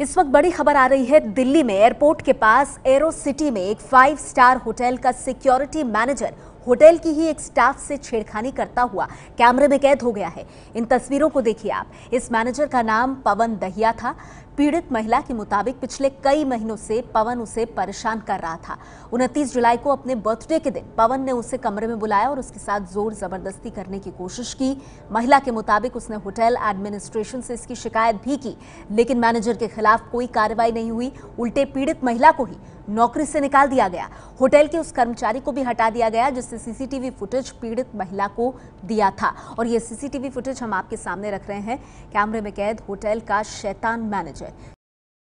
इस वक्त बड़ी खबर आ रही है दिल्ली में एयरपोर्ट के पास एरो सिटी में एक फाइव स्टार होटल का सिक्योरिटी मैनेजर होटल की ही एक स्टाफ से छेड़खानी करता हुआ कैमरे में कैद हो गया है इन तस्वीरों को देखिए आप इस मैनेजर का नाम पवन दहिया था पीड़ित महिला के मुताबिक पिछले कई महीनों से पवन उसे परेशान कर रहा था उनतीस जुलाई को अपने बर्थडे के दिन पवन ने उसे कमरे में बुलाया और उसके साथ जोर जबरदस्ती करने की कोशिश की महिला के मुताबिक उसने होटल एडमिनिस्ट्रेशन से इसकी शिकायत भी की लेकिन मैनेजर के खिलाफ कोई कार्रवाई नहीं हुई उल्टे पीड़ित महिला को ही नौकरी से निकाल दिया गया होटल के उस कर्मचारी को भी हटा दिया गया जिससे सीसीटीवी फुटेज पीड़ित महिला को दिया था और ये सीसीटीवी फुटेज हम आपके सामने रख रहे हैं कैमरे में कैद होटल का शैतान मैनेजर